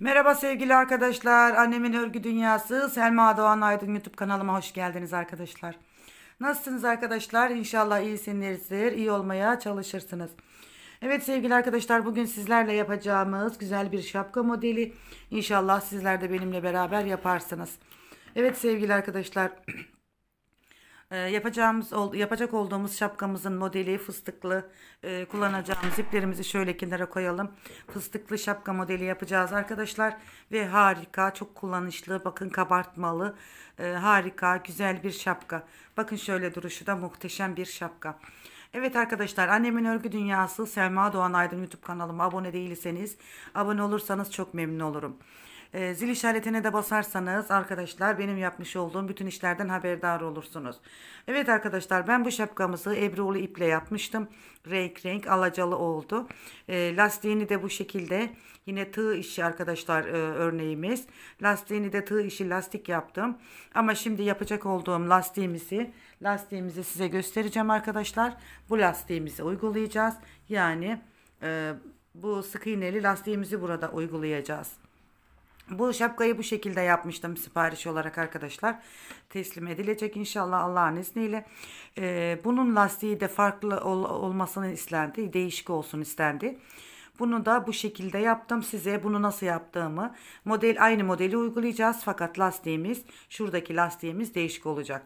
Merhaba sevgili arkadaşlar. Annemin Örgü Dünyası Selma Doğan Aydın YouTube kanalıma hoş geldiniz arkadaşlar. Nasılsınız arkadaşlar? İnşallah iyisinizdir. İyi olmaya çalışırsınız. Evet sevgili arkadaşlar bugün sizlerle yapacağımız güzel bir şapka modeli. İnşallah sizler de benimle beraber yaparsınız. Evet sevgili arkadaşlar Ee, yapacağımız yapacak olduğumuz şapkamızın modeli fıstıklı e, kullanacağımız iplerimizi şöyle kenara koyalım. Fıstıklı şapka modeli yapacağız arkadaşlar ve harika çok kullanışlı bakın kabartmalı e, harika güzel bir şapka. Bakın şöyle duruşu da muhteşem bir şapka. Evet arkadaşlar annemin örgü dünyası Selma Doğan Aydın YouTube kanalıma abone değilseniz abone olursanız çok memnun olurum. E, zil işaretine de basarsanız arkadaşlar benim yapmış olduğum bütün işlerden haberdar olursunuz. Evet arkadaşlar ben bu şapkamızı Ebru'lu iple yapmıştım. Renk renk alacalı oldu. E, lastiğini de bu şekilde yine tığ işi arkadaşlar e, örneğimiz. Lastiğini de tığ işi lastik yaptım. Ama şimdi yapacak olduğum lastiğimizi lastiğimizi size göstereceğim arkadaşlar. Bu lastiğimizi uygulayacağız. Yani e, bu sık iğneli lastiğimizi burada uygulayacağız. Bu şapkayı bu şekilde yapmıştım sipariş olarak arkadaşlar. Teslim edilecek inşallah Allah'ın izniyle. Ee, bunun lastiği de farklı ol, olmasını istendi. Değişik olsun istendi. Bunu da bu şekilde yaptım. Size bunu nasıl yaptığımı model aynı modeli uygulayacağız. Fakat lastiğimiz şuradaki lastiğimiz değişik olacak.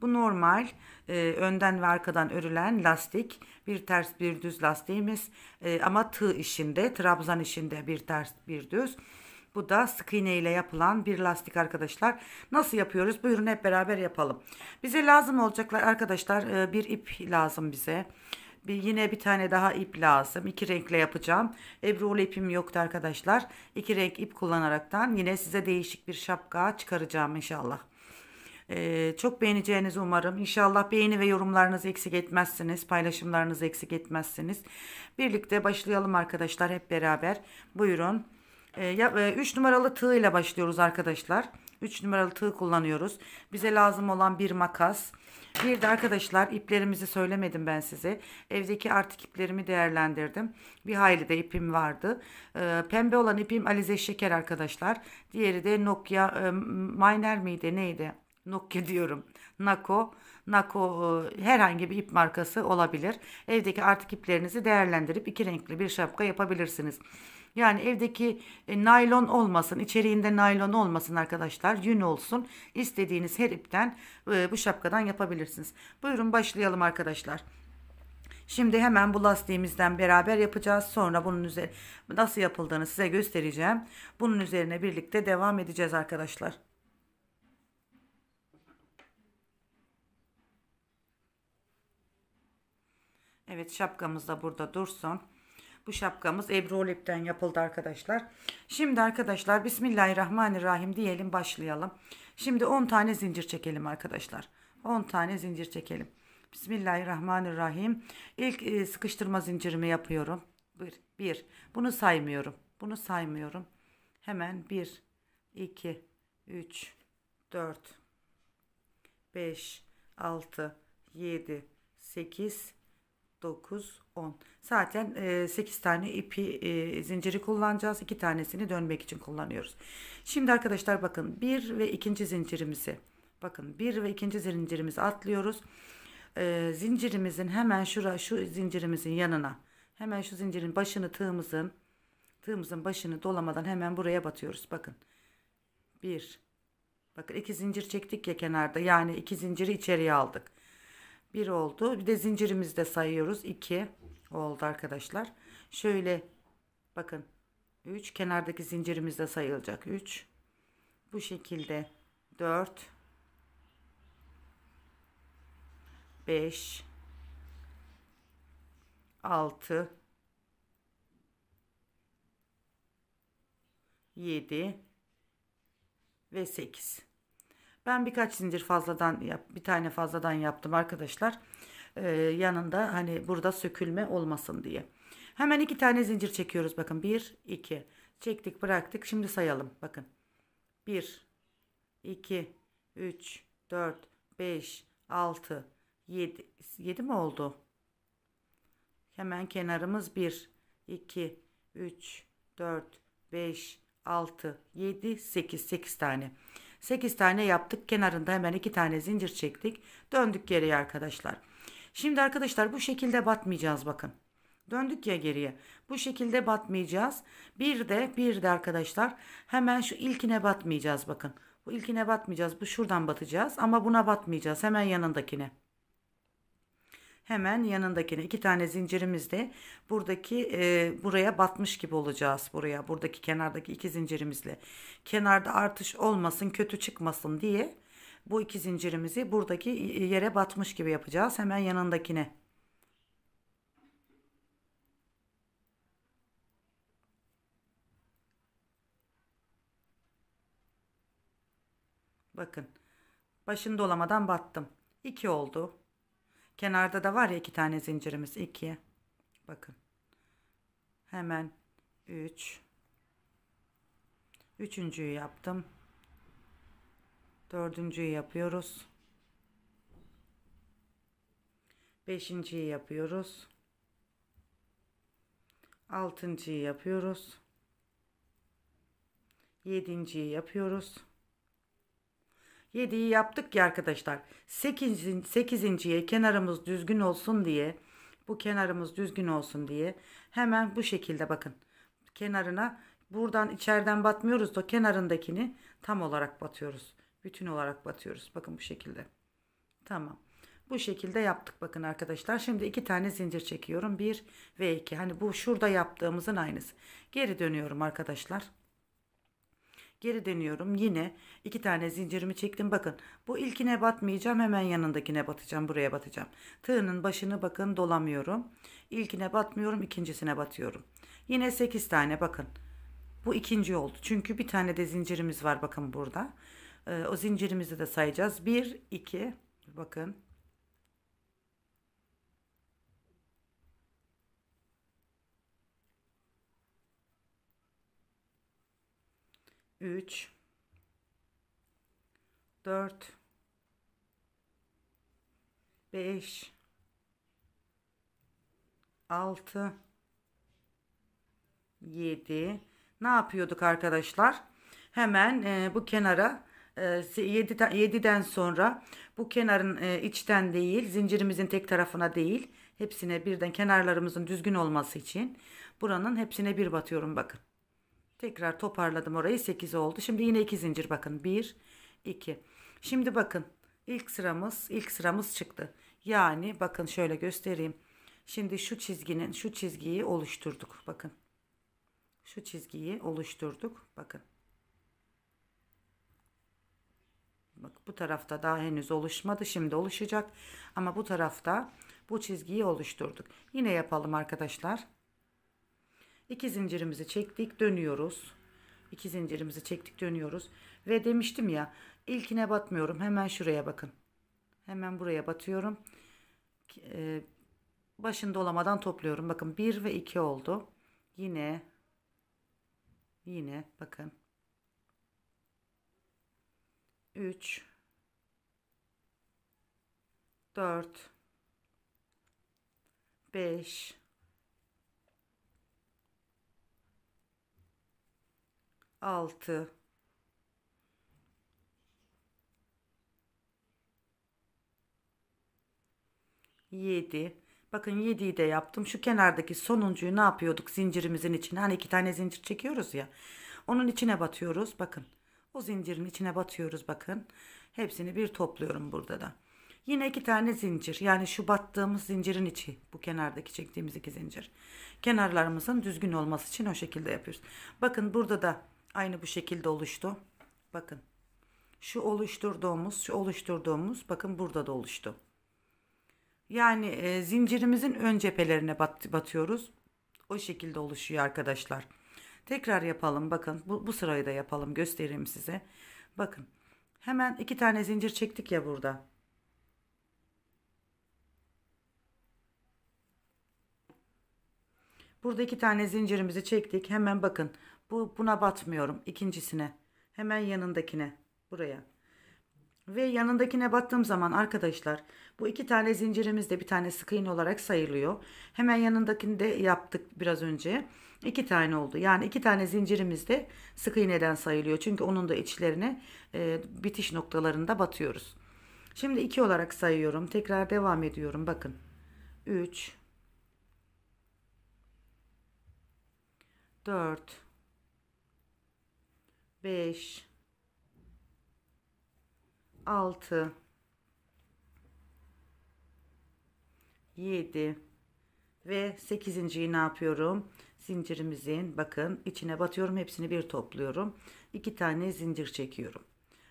Bu normal e, önden ve arkadan örülen lastik bir ters bir düz lastiğimiz e, ama tığ işinde trabzan işinde bir ters bir düz bu da sık iğne ile yapılan bir lastik arkadaşlar. Nasıl yapıyoruz? Buyurun hep beraber yapalım. Bize lazım olacaklar arkadaşlar e, bir ip lazım bize. Bir, yine bir tane daha ip lazım. İki renkle yapacağım. Ebrulu ipim yoktu arkadaşlar. İki renk ip kullanaraktan yine size değişik bir şapka çıkaracağım inşallah. Ee, çok beğeneceğinizi umarım. İnşallah beğeni ve yorumlarınızı eksik etmezsiniz. Paylaşımlarınızı eksik etmezsiniz. Birlikte başlayalım arkadaşlar hep beraber. Buyurun. 3 ee, e, numaralı tığ ile başlıyoruz arkadaşlar. 3 numaralı tığ kullanıyoruz. Bize lazım olan bir makas. Bir de arkadaşlar iplerimizi söylemedim ben size. Evdeki artık iplerimi değerlendirdim. Bir hayli de ipim vardı. Ee, pembe olan ipim Alize Şeker arkadaşlar. Diğeri de Nokia e, Miner miydi neydi? Nokia diyorum. Nako, Nako e, herhangi bir ip markası olabilir. Evdeki artık iplerinizi değerlendirip iki renkli bir şapka yapabilirsiniz. Yani evdeki e, naylon olmasın, içeriğinde naylon olmasın arkadaşlar. Yün olsun. İstediğiniz her ipten e, bu şapkadan yapabilirsiniz. Buyurun başlayalım arkadaşlar. Şimdi hemen bu lastiğimizden beraber yapacağız. Sonra bunun üzerine nasıl yapıldığını size göstereceğim. Bunun üzerine birlikte devam edeceğiz arkadaşlar. Evet şapkamız da burada dursun. Bu şapkamız Ebru Lip'ten yapıldı arkadaşlar. Şimdi arkadaşlar Bismillahirrahmanirrahim diyelim başlayalım. Şimdi 10 tane zincir çekelim arkadaşlar. 10 tane zincir çekelim. Bismillahirrahmanirrahim. İlk e, sıkıştırma zincirimi yapıyorum. 1 bir. Bunu saymıyorum. Bunu saymıyorum. Hemen 1 2 3 4 5 6 7 8 9 10. Zaten e, 8 tane ipi e, zinciri kullanacağız. 2 tanesini dönmek için kullanıyoruz. Şimdi arkadaşlar bakın 1 ve 2. zincirimizi bakın 1 ve 2. zincirimizi atlıyoruz. E, zincirimizin hemen şura şu zincirimizin yanına hemen şu zincirin başını tığımızın tığımızın başını dolamadan hemen buraya batıyoruz. Bakın 1 Bakın iki zincir çektik ya kenarda. Yani iki zinciri içeriye aldık. Bir oldu. Bir de zincirimizi de sayıyoruz. 2 oldu arkadaşlar. Şöyle bakın 3 kenardaki zincirimizde sayılacak 3 bu şekilde 4 5 6 7 ve 8 ben birkaç zincir fazladan bir tane fazladan yaptım arkadaşlar e, yanında hani burada sökülme olmasın diye. Hemen iki tane zincir çekiyoruz. Bakın 1, 2. Çektik bıraktık. Şimdi sayalım. Bakın 1, 2, 3, 4, 5, 6, 7. 7 mi oldu? Hemen kenarımız 1, 2, 3, 4, 5, 6, 7, 8. 8 tane. 8 tane yaptık. Kenarında hemen 2 tane zincir çektik. Döndük geriye arkadaşlar. Şimdi arkadaşlar bu şekilde batmayacağız bakın. Döndük ya geriye. Bu şekilde batmayacağız. Bir de bir de arkadaşlar hemen şu ilkine batmayacağız bakın. Bu ilkine batmayacağız. Bu şuradan batacağız ama buna batmayacağız. Hemen yanındakine. Hemen yanındakine iki tane zincirimizle buradaki e, buraya batmış gibi olacağız buraya buradaki kenardaki iki zincirimizle kenarda artış olmasın kötü çıkmasın diye bu iki zincirimizi buradaki yere batmış gibi yapacağız. Hemen yanındakine. Bakın. Başını dolamadan battım. 2 oldu. Kenarda da var ya iki tane zincirimiz. 2. Bakın. Hemen 3. Üç. Üçüncüyü yaptım. Dördüncüyü yapıyoruz. Beşinciyi yapıyoruz. Altıncıyı yapıyoruz. Yedinciyi yapıyoruz. 7'yi yaptık ya arkadaşlar. 8. 8. kenarımız düzgün olsun diye bu kenarımız düzgün olsun diye hemen bu şekilde bakın. Kenarına buradan içeriden batmıyoruz da kenarındakini tam olarak batıyoruz. Bütün olarak batıyoruz. Bakın bu şekilde. Tamam. Bu şekilde yaptık bakın arkadaşlar. Şimdi iki tane zincir çekiyorum. bir ve iki. Hani bu şurada yaptığımızın aynısı. Geri dönüyorum arkadaşlar. Geri dönüyorum. Yine iki tane zincirimi çektim. Bakın bu ilkine batmayacağım. Hemen yanındakine batacağım. Buraya batacağım. Tığının başını bakın dolamıyorum. İlkine batmıyorum. ikincisine batıyorum. Yine 8 tane bakın. Bu ikinci oldu. Çünkü bir tane de zincirimiz var bakın burada. Burada. Ee, o zincirimizi de sayacağız. 1, 2, bakın. Üç, dört, beş, altı, yedi. Ne yapıyorduk arkadaşlar? Hemen e, bu kenara 7'den, ee, 7'den sonra bu kenarın e, içten değil zincirimizin tek tarafına değil hepsine birden kenarlarımızın düzgün olması için buranın hepsine bir batıyorum bakın. Tekrar toparladım orayı 8 oldu. Şimdi yine 2 zincir bakın 1 2. Şimdi bakın ilk sıramız ilk sıramız çıktı. Yani bakın şöyle göstereyim. Şimdi şu çizginin şu çizgiyi oluşturduk bakın. Şu çizgiyi oluşturduk bakın. bu tarafta daha henüz oluşmadı. Şimdi oluşacak. Ama bu tarafta bu çizgiyi oluşturduk. Yine yapalım arkadaşlar. 2 zincirimizi çektik, dönüyoruz. 2 zincirimizi çektik, dönüyoruz. Ve demiştim ya, ilkine batmıyorum. Hemen şuraya bakın. Hemen buraya batıyorum. Ee, başında olamadan topluyorum. Bakın 1 ve 2 oldu. Yine yine bakın 3 4 5 6 7 bakın 7'yi de yaptım şu kenardaki sonuncuyu ne yapıyorduk zincirimizin içine hani iki tane zincir çekiyoruz ya onun içine batıyoruz bakın o zincirin içine batıyoruz bakın. Hepsini bir topluyorum burada da. Yine iki tane zincir. Yani şu battığımız zincirin içi. Bu kenardaki çektiğimiz iki zincir. Kenarlarımızın düzgün olması için o şekilde yapıyoruz. Bakın burada da aynı bu şekilde oluştu. Bakın. Şu oluşturduğumuz, şu oluşturduğumuz bakın burada da oluştu. Yani e, zincirimizin ön cephelerine bat, batıyoruz. O şekilde oluşuyor arkadaşlar. Tekrar yapalım bakın. Bu, bu sırayı da yapalım göstereyim size. Bakın hemen iki tane zincir çektik ya burada. Burada iki tane zincirimizi çektik. Hemen bakın. Bu buna batmıyorum. ikincisine. Hemen yanındakine. Buraya. Ve yanındakine battığım zaman arkadaşlar bu iki tane zincirimiz de bir tane sık iğne olarak sayılıyor. Hemen yanındakini de yaptık biraz önce. 2 tane oldu. Yani iki tane zincirimiz de sık iğneden sayılıyor. Çünkü onun da içlerine e, bitiş noktalarında batıyoruz. Şimdi iki olarak sayıyorum. Tekrar devam ediyorum. Bakın. 3 4 5 6 7 ve 8.yi ne yapıyorum? zincirimizin bakın içine batıyorum hepsini bir topluyorum. 2 tane zincir çekiyorum.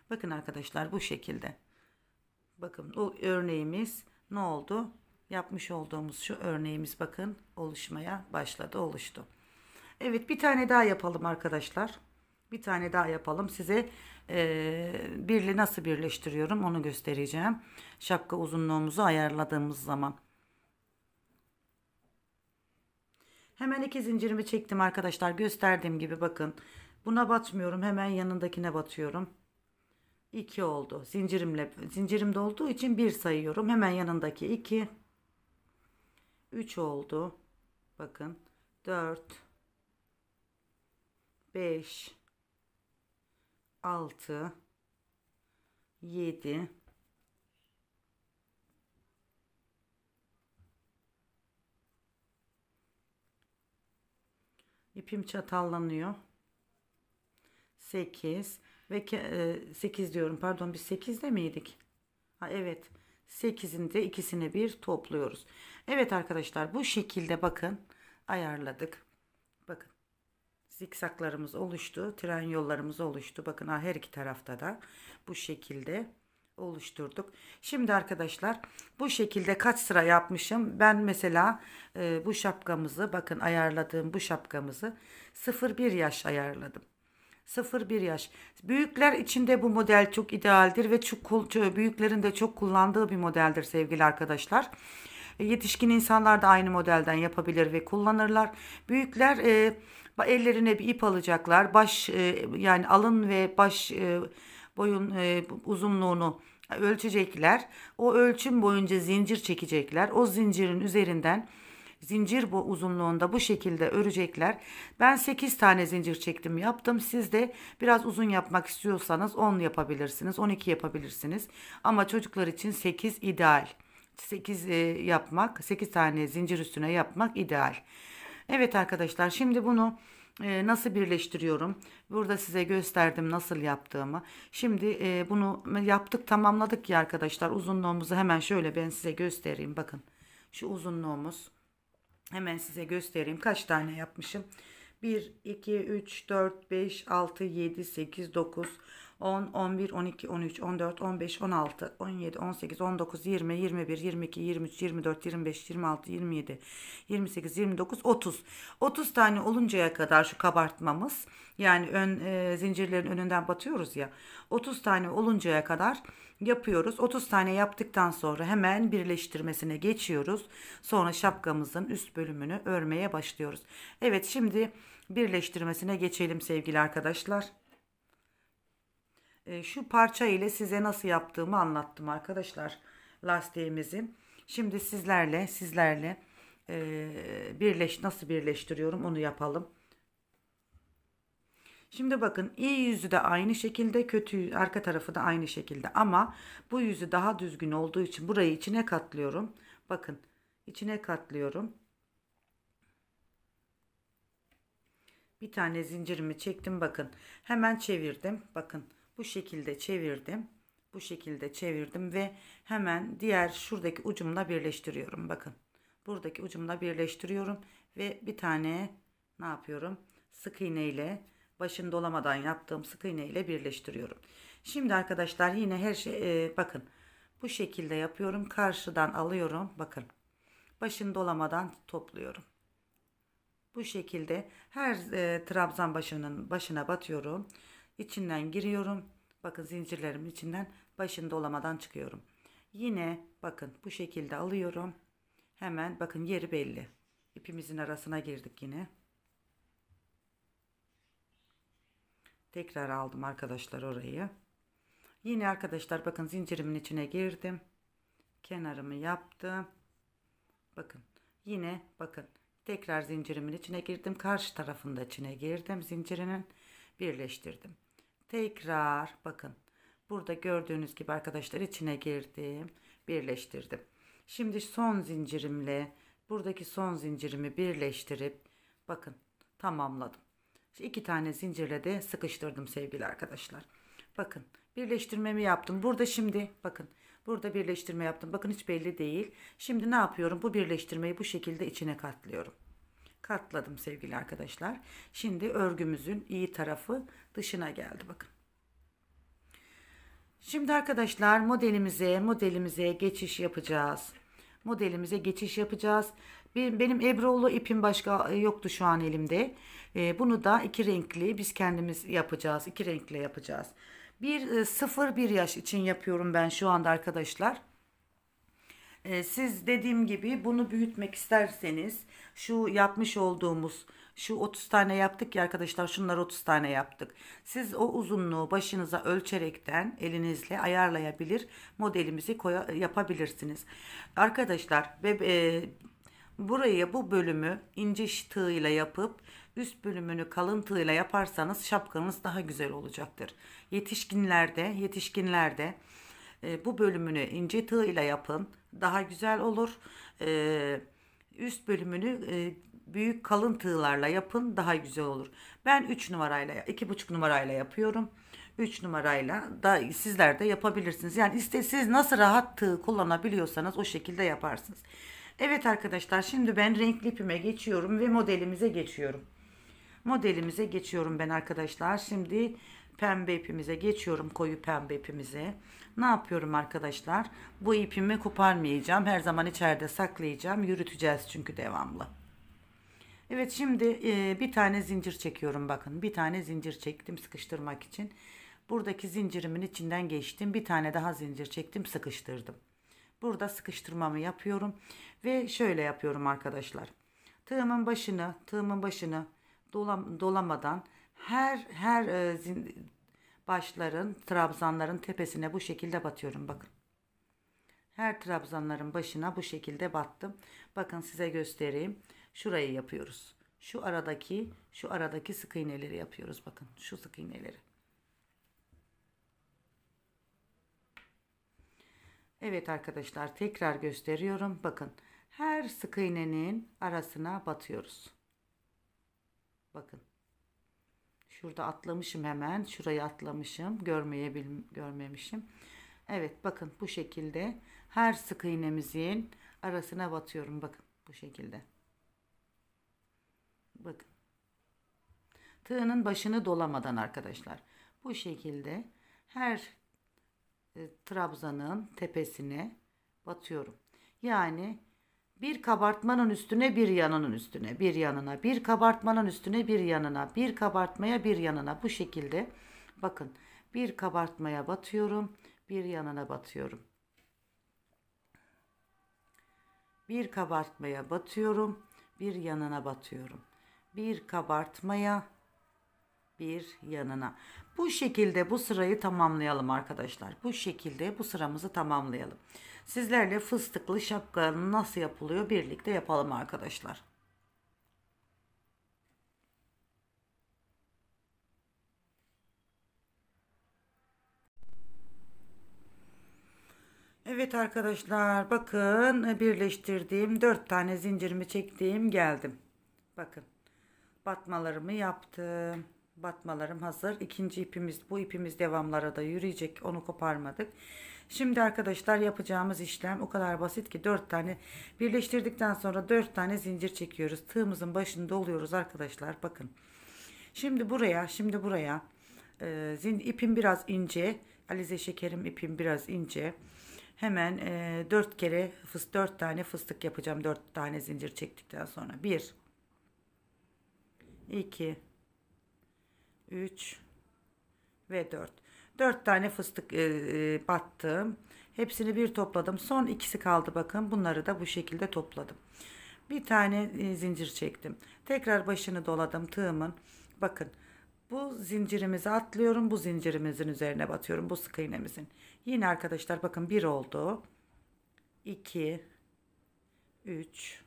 Bakın arkadaşlar bu şekilde. Bakın o örneğimiz ne oldu? Yapmış olduğumuz şu örneğimiz bakın oluşmaya başladı oluştu. Evet bir tane daha yapalım arkadaşlar. Bir tane daha yapalım. Size e, birli nasıl birleştiriyorum onu göstereceğim. Şapka uzunluğumuzu ayarladığımız zaman. Hemen iki zincirimi çektim arkadaşlar. Gösterdiğim gibi bakın. Buna batmıyorum. Hemen yanındakine batıyorum. 2 oldu. Zincirimle zincirimde olduğu için 1 sayıyorum. Hemen yanındaki 2 3 oldu. Bakın 4 5 6 7 Ipim çatallanıyor. 8 ve 8 e, diyorum pardon bir 8 de miydik? Ha evet. 8'ini de ikisini bir topluyoruz. Evet arkadaşlar bu şekilde bakın ayarladık. Bakın zikzaklarımız oluştu. Tren yollarımız oluştu. Bakın her iki tarafta da bu şekilde oluşturduk. Şimdi arkadaşlar bu şekilde kaç sıra yapmışım. Ben mesela e, bu şapkamızı bakın ayarladığım bu şapkamızı 0-1 yaş ayarladım. 0-1 yaş. Büyükler içinde bu model çok idealdir ve çok büyüklerin de çok kullandığı bir modeldir sevgili arkadaşlar. E, yetişkin insanlar da aynı modelden yapabilir ve kullanırlar. Büyükler e, ellerine bir ip alacaklar. Baş e, yani alın ve baş e, boyun e, uzunluğunu ölçecekler. O ölçüm boyunca zincir çekecekler. O zincirin üzerinden zincir bu uzunluğunda bu şekilde örecekler. Ben 8 tane zincir çektim yaptım. Siz de biraz uzun yapmak istiyorsanız 10 yapabilirsiniz. 12 yapabilirsiniz. Ama çocuklar için 8 ideal. 8 e, yapmak 8 tane zincir üstüne yapmak ideal. Evet arkadaşlar şimdi bunu e, nasıl birleştiriyorum. Burada size gösterdim nasıl yaptığımı. Şimdi e, bunu yaptık tamamladık ya arkadaşlar. Uzunluğumuzu hemen şöyle ben size göstereyim. Bakın şu uzunluğumuz. Hemen size göstereyim kaç tane yapmışım. 1, 2, 3, 4, 5, 6, 7, 8, 9, 10. 10, 11, 12, 13, 14, 15, 16, 17, 18, 19, 20, 21, 22, 23, 24, 25, 26, 27, 28, 29, 30. 30 tane oluncaya kadar şu kabartmamız yani ön e, zincirlerin önünden batıyoruz ya 30 tane oluncaya kadar yapıyoruz. 30 tane yaptıktan sonra hemen birleştirmesine geçiyoruz. Sonra şapkamızın üst bölümünü örmeye başlıyoruz. Evet şimdi birleştirmesine geçelim sevgili arkadaşlar. Ee, şu parça ile size nasıl yaptığımı anlattım arkadaşlar lastiğimizi. Şimdi sizlerle sizlerle e, birleş nasıl birleştiriyorum onu yapalım. Şimdi bakın iyi yüzü de aynı şekilde kötü arka tarafı da aynı şekilde ama bu yüzü daha düzgün olduğu için burayı içine katlıyorum. Bakın içine katlıyorum. Bir tane zincirimi çektim bakın. Hemen çevirdim. Bakın bu şekilde çevirdim. Bu şekilde çevirdim ve hemen diğer şuradaki ucumla birleştiriyorum. Bakın buradaki ucumla birleştiriyorum ve bir tane ne yapıyorum? Sık iğne ile başını dolamadan yaptığım sık iğne ile birleştiriyorum. Şimdi arkadaşlar yine her şey e, bakın bu şekilde yapıyorum. Karşıdan alıyorum. Bakın başın dolamadan topluyorum. Bu şekilde her e, trabzan başının başına batıyorum içinden giriyorum. Bakın zincirlerim içinden başında olamadan çıkıyorum. Yine bakın bu şekilde alıyorum. Hemen bakın yeri belli. İpimizin arasına girdik yine. Tekrar aldım arkadaşlar orayı. Yine arkadaşlar bakın zincirimin içine girdim. Kenarımı yaptım. Bakın yine bakın tekrar zincirimin içine girdim. Karşı tarafında içine girdim. Zincirinin birleştirdim. Tekrar bakın. Burada gördüğünüz gibi arkadaşlar içine girdim. Birleştirdim. Şimdi son zincirimle buradaki son zincirimi birleştirip bakın tamamladım. İki tane zincirle de sıkıştırdım sevgili arkadaşlar. Bakın birleştirmemi yaptım. Burada şimdi bakın burada birleştirme yaptım. Bakın hiç belli değil. Şimdi ne yapıyorum? Bu birleştirmeyi bu şekilde içine katlıyorum katladım sevgili arkadaşlar. Şimdi örgümüzün iyi tarafı dışına geldi bakın. Şimdi arkadaşlar modelimize modelimize geçiş yapacağız. Modelimize geçiş yapacağız. Benim, benim ebrolu ipim başka e, yoktu şu an elimde. E, bunu da iki renkli biz kendimiz yapacağız. İki renkle yapacağız. Bir 0-1 e, yaş için yapıyorum ben şu anda arkadaşlar. Ee, siz dediğim gibi bunu büyütmek isterseniz şu yapmış olduğumuz şu 30 tane yaptık ya arkadaşlar şunlar 30 tane yaptık. Siz o uzunluğu başınıza ölçerekten elinizle ayarlayabilir modelimizi koya, yapabilirsiniz. Arkadaşlar ve e, buraya bu bölümü ince tığıyla yapıp üst bölümünü kalın tığıyla yaparsanız şapkanız daha güzel olacaktır. Yetişkinlerde yetişkinlerde ee, bu bölümünü ince tığ ile yapın. Daha güzel olur. Ee, üst bölümünü e, büyük kalın tığlarla yapın. Daha güzel olur. Ben 3 numarayla, iki buçuk numarayla yapıyorum. 3 numarayla da sizler de yapabilirsiniz. Yani işte siz nasıl rahat tığ kullanabiliyorsanız o şekilde yaparsınız. Evet arkadaşlar şimdi ben renkli ipime geçiyorum ve modelimize geçiyorum. Modelimize geçiyorum ben arkadaşlar. Şimdi pembe ipimize geçiyorum koyu pembe ipimize. Ne yapıyorum arkadaşlar? Bu ipimi koparmayacağım. Her zaman içeride saklayacağım. Yürüteceğiz çünkü devamlı. Evet şimdi e, bir tane zincir çekiyorum bakın. Bir tane zincir çektim sıkıştırmak için. Buradaki zincirimin içinden geçtim. Bir tane daha zincir çektim sıkıştırdım. Burada sıkıştırmamı yapıyorum. Ve şöyle yapıyorum arkadaşlar. Tığımın başını, tığımın başını dolam, dolamadan her her e, başların, trabzanların tepesine bu şekilde batıyorum bakın. Her trabzanların başına bu şekilde battım. Bakın size göstereyim. Şurayı yapıyoruz. Şu aradaki, şu aradaki sık iğneleri yapıyoruz. Bakın şu sık iğneleri. Evet arkadaşlar tekrar gösteriyorum. Bakın her sık iğnenin arasına batıyoruz. Bakın. Şurada atlamışım hemen. Şurayı atlamışım. Görmeyebil görmemişim. Evet bakın bu şekilde her sık iğnemizin arasına batıyorum. Bakın bu şekilde. Bakın. Tığının başını dolamadan arkadaşlar. Bu şekilde her e, trabzanın tepesine batıyorum. Yani bir kabartmanın üstüne bir yanının üstüne bir yanına bir kabartmanın üstüne bir yanına bir kabartmaya bir yanına bu şekilde bakın bir kabartmaya batıyorum bir yanına batıyorum. Bir kabartmaya batıyorum bir yanına batıyorum. Bir kabartmaya bir yanına. Bu şekilde bu sırayı tamamlayalım arkadaşlar. Bu şekilde bu sıramızı tamamlayalım. Sizlerle fıstıklı şapkanın nasıl yapılıyor birlikte yapalım arkadaşlar. Evet arkadaşlar bakın birleştirdiğim 4 tane zincirimi çektiğim geldim. Bakın batmalarımı yaptım. Batmalarım hazır. İkinci ipimiz bu ipimiz devamlara da yürüyecek. Onu koparmadık. Şimdi arkadaşlar yapacağımız işlem o kadar basit ki 4 tane birleştirdikten sonra 4 tane zincir çekiyoruz. Tığımızın başını doluyoruz arkadaşlar bakın. Şimdi buraya şimdi buraya e, ipim biraz ince. Alize şekerim ipim biraz ince. Hemen e, 4 kere 4 tane fıstık yapacağım. 4 tane zincir çektikten sonra. 1 2 3 ve 4. 4 tane fıstık e, e, battım. Hepsini bir topladım. Son ikisi kaldı bakın. Bunları da bu şekilde topladım. Bir tane e, zincir çektim. Tekrar başını doladım tığımın. Bakın bu zincirimizi atlıyorum. Bu zincirimizin üzerine batıyorum. Bu sık iğnemizin. Yine arkadaşlar bakın 1 oldu. 2 3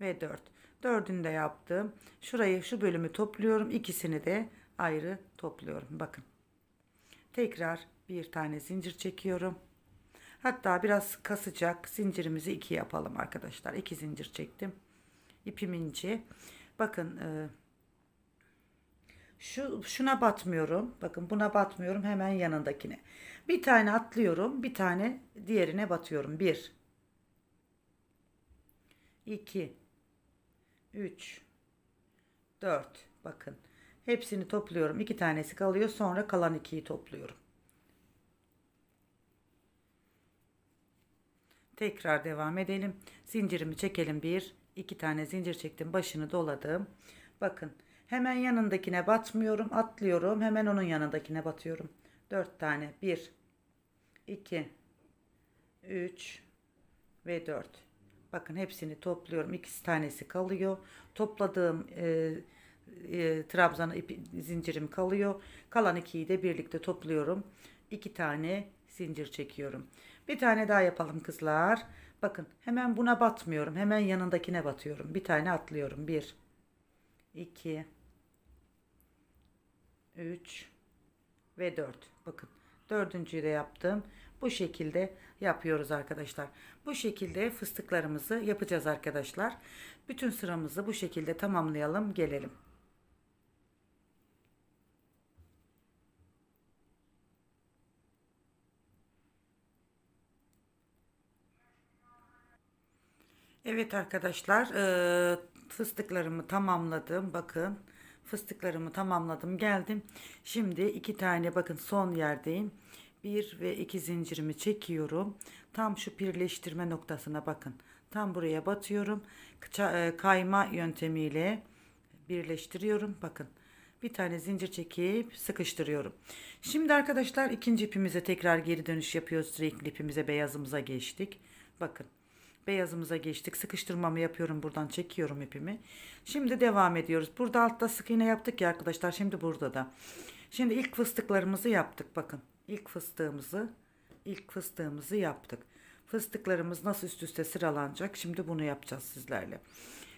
ve 4. Dördünü de yaptım. Şurayı şu bölümü topluyorum. İkisini de ayrı topluyorum. Bakın tekrar bir tane zincir çekiyorum. Hatta biraz kasacak zincirimizi iki yapalım arkadaşlar. İki zincir çektim. İpim ince. Bakın e, şu şuna batmıyorum. Bakın buna batmıyorum hemen yanındakine. Bir tane atlıyorum, bir tane diğerine batıyorum. Bir, iki, üç, dört. bakın Hepsini topluyorum. İki tanesi kalıyor. Sonra kalan ikiyi topluyorum. Tekrar devam edelim. Zincirimi çekelim. Bir, iki tane zincir çektim. Başını doladım. Bakın hemen yanındakine batmıyorum. Atlıyorum. Hemen onun yanındakine batıyorum. Dört tane. Bir, iki, üç ve dört. Bakın hepsini topluyorum. İkisi tanesi kalıyor. Topladığım e, e, trabzan ipi, zincirim kalıyor. Kalan ikiyi de birlikte topluyorum. İki tane zincir çekiyorum. Bir tane daha yapalım kızlar. Bakın hemen buna batmıyorum. Hemen yanındakine batıyorum. Bir tane atlıyorum. Bir, iki, üç ve dört. Bakın dördüncüyü de yaptım. Bu şekilde yapıyoruz arkadaşlar. Bu şekilde fıstıklarımızı yapacağız arkadaşlar. Bütün sıramızı bu şekilde tamamlayalım. Gelelim. Evet arkadaşlar e, fıstıklarımı tamamladım bakın fıstıklarımı tamamladım geldim şimdi iki tane bakın son yerdeyim bir ve iki zincirimi çekiyorum tam şu birleştirme noktasına bakın tam buraya batıyorum e, kayma yöntemiyle birleştiriyorum bakın bir tane zincir çekip sıkıştırıyorum. Şimdi arkadaşlar ikinci ipimize tekrar geri dönüş yapıyoruz. Renkli ipimize beyazımıza geçtik. Bakın Beyazımıza geçtik. Sıkıştırmamı yapıyorum. Buradan çekiyorum ipimi. Şimdi devam ediyoruz. Burada altta sık iğne yaptık ya arkadaşlar. Şimdi burada da. Şimdi ilk fıstıklarımızı yaptık. Bakın. ilk fıstığımızı ilk fıstığımızı yaptık. Fıstıklarımız nasıl üst üste sıralanacak? Şimdi bunu yapacağız sizlerle.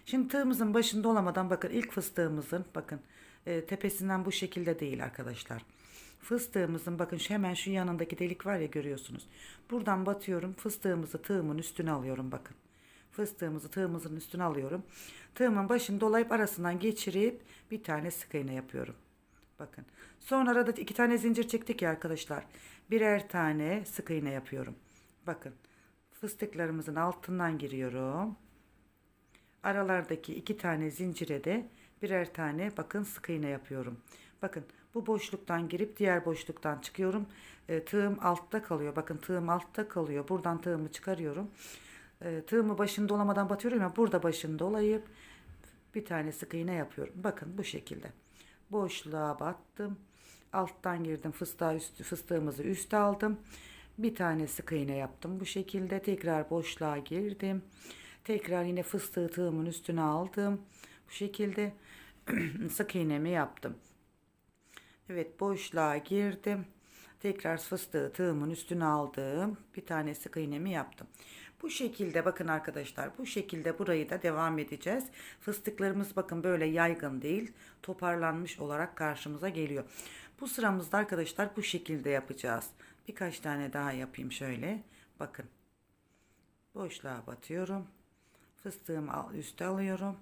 Şimdi tığımızın başında olamadan bakın ilk fıstığımızın bakın e, tepesinden bu şekilde değil arkadaşlar. Fıstığımızın bakın şu hemen şu yanındaki delik var ya görüyorsunuz. Buradan batıyorum fıstığımızı tığımın üstüne alıyorum bakın. Fıstığımızı tığımızın üstüne alıyorum. Tığımın başını dolayıp arasından geçirip bir tane sık iğne yapıyorum. Bakın. Sonra arada iki tane zincir çektik ya arkadaşlar. Birer tane sık iğne yapıyorum. Bakın. Fıstıklarımızın altından giriyorum. Aralardaki iki tane zincire de birer tane bakın sık iğne yapıyorum. Bakın bu boşluktan girip diğer boşluktan çıkıyorum. E, tığım altta kalıyor. Bakın tığım altta kalıyor. Buradan tığımı çıkarıyorum. E, tığımı başını dolamadan batıyorum ya burada başını dolayıp bir tane sık iğne yapıyorum. Bakın bu şekilde. Boşluğa battım. Alttan girdim. fıstığı üst, fıstığımızı üste aldım. Bir tane sık iğne yaptım bu şekilde. Tekrar boşluğa girdim. Tekrar yine fıstığı tığımın üstüne aldım. Bu şekilde sık iğnemi yaptım. Evet boşluğa girdim. Tekrar fıstığı tığımın üstüne aldım. Bir tane sık iğnemi yaptım. Bu şekilde bakın arkadaşlar bu şekilde burayı da devam edeceğiz. Fıstıklarımız bakın böyle yaygın değil toparlanmış olarak karşımıza geliyor. Bu sıramızda arkadaşlar bu şekilde yapacağız. Birkaç tane daha yapayım şöyle. Bakın boşluğa batıyorum. Fıstığımı üste alıyorum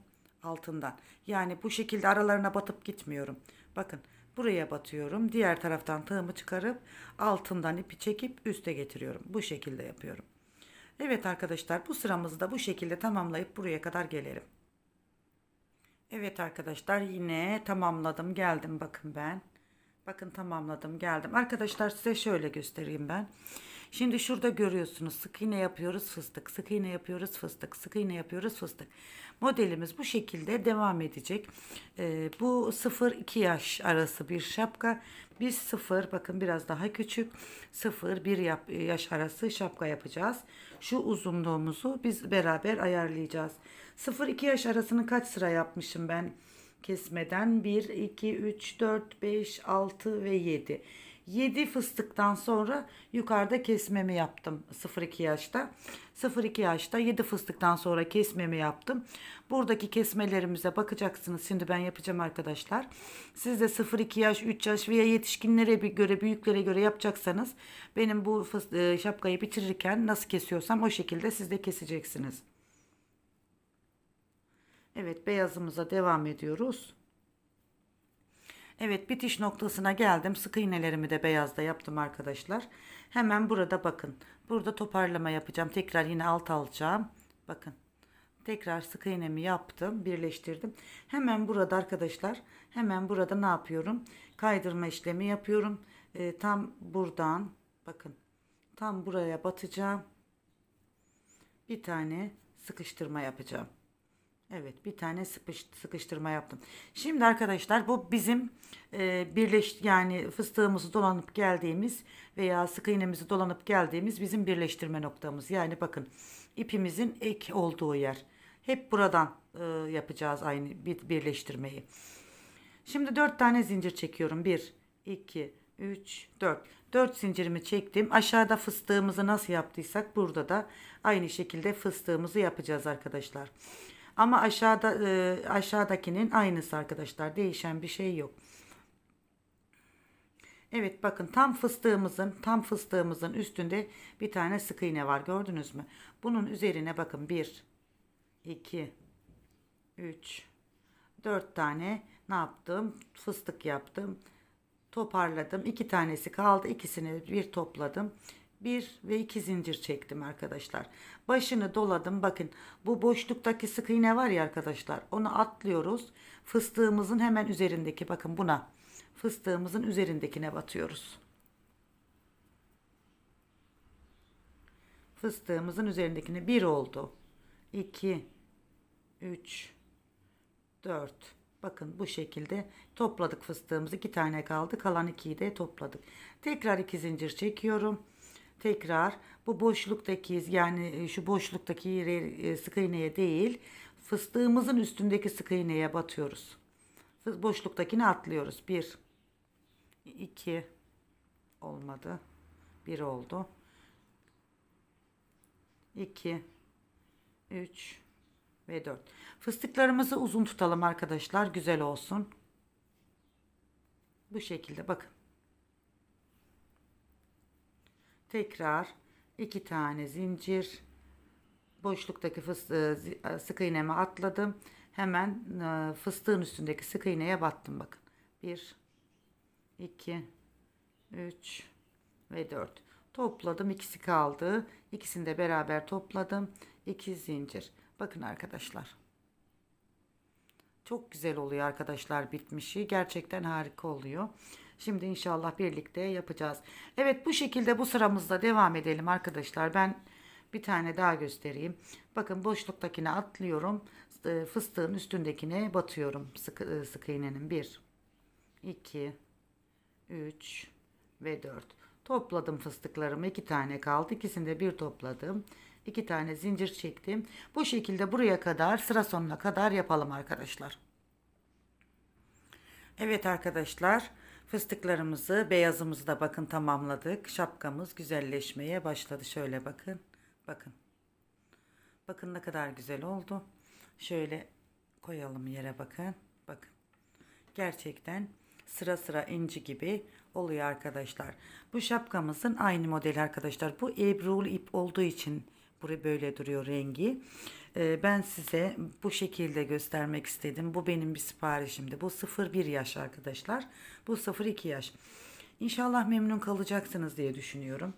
altından. Yani bu şekilde aralarına batıp gitmiyorum. Bakın Buraya batıyorum. Diğer taraftan tığımı çıkarıp altından ipi çekip üste getiriyorum. Bu şekilde yapıyorum. Evet arkadaşlar bu sıramızı da bu şekilde tamamlayıp buraya kadar gelelim. Evet arkadaşlar yine tamamladım geldim bakın ben. Bakın tamamladım geldim. Arkadaşlar size şöyle göstereyim ben. Şimdi şurada görüyorsunuz sık iğne yapıyoruz fıstık, sık iğne yapıyoruz fıstık, sık iğne yapıyoruz fıstık. Modelimiz bu şekilde devam edecek. Ee, bu 0-2 yaş arası bir şapka. Biz 0 bakın biraz daha küçük 0-1 yaş arası şapka yapacağız. Şu uzunluğumuzu biz beraber ayarlayacağız. 0-2 yaş arasını kaç sıra yapmışım ben? kesmeden 1, 2, 3, 4, 5, 6 ve 7. 7 fıstıktan sonra yukarıda kesmemi yaptım 0-2 yaşta. 0-2 yaşta 7 fıstıktan sonra kesmemi yaptım. Buradaki kesmelerimize bakacaksınız. Şimdi ben yapacağım arkadaşlar. Siz de 0-2 yaş, 3 yaş veya yetişkinlere göre, büyüklere göre yapacaksanız benim bu e, şapkayı bitirirken nasıl kesiyorsam o şekilde siz de keseceksiniz. Evet beyazımıza devam ediyoruz. Evet bitiş noktasına geldim. Sık iğnelerimi de beyazda yaptım arkadaşlar. Hemen burada bakın. Burada toparlama yapacağım. Tekrar yine alt alacağım. Bakın. Tekrar sık iğnemi yaptım. Birleştirdim. Hemen burada arkadaşlar. Hemen burada ne yapıyorum? Kaydırma işlemi yapıyorum. E, tam buradan. Bakın. Tam buraya batacağım. Bir tane sıkıştırma yapacağım. Evet bir tane sıkıştırma yaptım. Şimdi arkadaşlar bu bizim e, birleş yani fıstığımızı dolanıp geldiğimiz veya sık iğnemizi dolanıp geldiğimiz bizim birleştirme noktamız. Yani bakın ipimizin ek olduğu yer. Hep buradan e, yapacağız aynı bir, birleştirmeyi. Şimdi 4 tane zincir çekiyorum. 1, 2, 3, 4. 4 zincirimi çektim. Aşağıda fıstığımızı nasıl yaptıysak burada da aynı şekilde fıstığımızı yapacağız arkadaşlar. Arkadaşlar. Ama aşağıda e, aşağıdakinin aynısı arkadaşlar. Değişen bir şey yok. Evet bakın tam fıstığımızın tam fıstığımızın üstünde bir tane sık iğne var. Gördünüz mü? Bunun üzerine bakın 1 2 3 4 tane ne yaptım? Fıstık yaptım. Toparladım. 2 tanesi kaldı. İkisini bir topladım. 1 ve 2 zincir çektim arkadaşlar. Başını doladım. Bakın bu boşluktaki sık iğne var ya arkadaşlar. Onu atlıyoruz. Fıstığımızın hemen üzerindeki bakın buna. Fıstığımızın üzerindekine batıyoruz. Fıstığımızın üzerindekine 1 oldu. 2 3 4 Bakın bu şekilde topladık fıstığımızı. 2 tane kaldı. Kalan 2'yi de topladık. Tekrar 2 zincir çekiyorum tekrar bu boşluktaki yani e, şu boşluktaki yere, e, sık iğneye değil fıstığımızın üstündeki sık iğneye batıyoruz. Boşluktakini atlıyoruz. 1 2 olmadı. 1 oldu. 2 3 ve 4. Fıstıklarımızı uzun tutalım arkadaşlar. Güzel olsun. Bu şekilde bakın. tekrar iki tane zincir boşluktaki e, sık iğnemi atladım hemen e, fıstığın üstündeki sık iğneye battım bakın 1 2 3 ve 4 topladım ikisi kaldı ikisini de beraber topladım 2 zincir bakın arkadaşlar çok güzel oluyor arkadaşlar bitmişi gerçekten harika oluyor Şimdi inşallah birlikte yapacağız. Evet bu şekilde bu sıramızda devam edelim arkadaşlar. Ben bir tane daha göstereyim. Bakın boşluktakini atlıyorum. Ee, fıstığın üstündekine batıyorum. Sıkı, e, sık iğnenin 1, 2, 3 ve 4. Topladım fıstıklarımı. 2 tane kaldı. İkisini de bir topladım. 2 tane zincir çektim. Bu şekilde buraya kadar sıra sonuna kadar yapalım arkadaşlar. Evet arkadaşlar. Fıstıklarımızı, beyazımızı da bakın tamamladık. Şapkamız güzelleşmeye başladı. Şöyle bakın. Bakın. Bakın ne kadar güzel oldu. Şöyle koyalım yere bakın. Bakın. Gerçekten sıra sıra inci gibi oluyor arkadaşlar. Bu şapkamızın aynı modeli arkadaşlar. Bu ebrul ip olduğu için buraya böyle duruyor rengi. Ee, ben size bu şekilde göstermek istedim. Bu benim bir siparişimdi. Bu 0-1 yaş arkadaşlar. Bu 0-2 yaş. İnşallah memnun kalacaksınız diye düşünüyorum.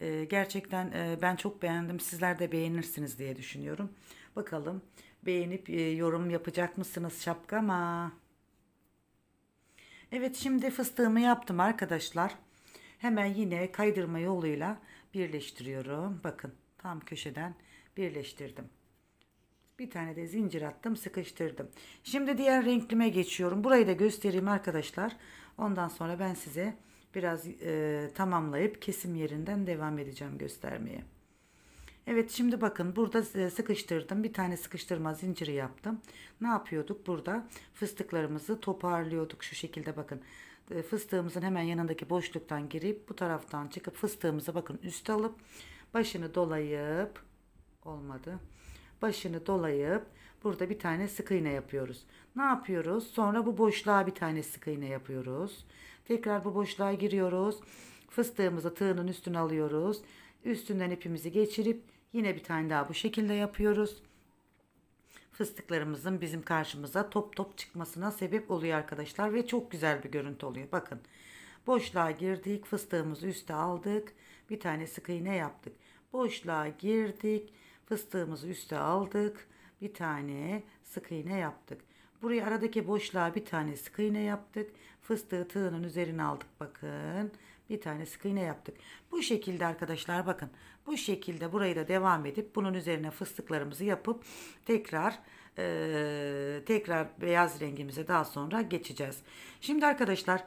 Ee, gerçekten e, ben çok beğendim. Sizler de beğenirsiniz diye düşünüyorum. Bakalım beğenip e, yorum yapacak mısınız şapkama? Evet şimdi fıstığımı yaptım arkadaşlar. Hemen yine kaydırma yoluyla birleştiriyorum. Bakın tam köşeden birleştirdim. Bir tane de zincir attım sıkıştırdım. Şimdi diğer renklime geçiyorum. Burayı da göstereyim arkadaşlar. Ondan sonra ben size biraz e, tamamlayıp kesim yerinden devam edeceğim göstermeye. Evet şimdi bakın burada e, sıkıştırdım. Bir tane sıkıştırma zinciri yaptım. Ne yapıyorduk burada? Fıstıklarımızı toparlıyorduk şu şekilde bakın. E, fıstığımızın hemen yanındaki boşluktan girip bu taraftan çıkıp fıstığımızı bakın üst alıp başını dolayıp olmadı başını dolayıp burada bir tane sık iğne yapıyoruz. Ne yapıyoruz? Sonra bu boşluğa bir tane sık iğne yapıyoruz. Tekrar bu boşluğa giriyoruz. Fıstığımızı tığının üstüne alıyoruz. Üstünden ipimizi geçirip yine bir tane daha bu şekilde yapıyoruz. Fıstıklarımızın bizim karşımıza top top çıkmasına sebep oluyor arkadaşlar ve çok güzel bir görüntü oluyor. Bakın boşluğa girdik fıstığımızı üste aldık bir tane sık iğne yaptık. Boşluğa girdik Fıstığımızı üste aldık. Bir tane sık iğne yaptık. Buraya aradaki boşluğa bir tane sık iğne yaptık. Fıstığı tığının üzerine aldık bakın. Bir tane sık iğne yaptık. Bu şekilde arkadaşlar bakın. Bu şekilde burayı da devam edip bunun üzerine fıstıklarımızı yapıp tekrar e, tekrar beyaz rengimize daha sonra geçeceğiz. Şimdi arkadaşlar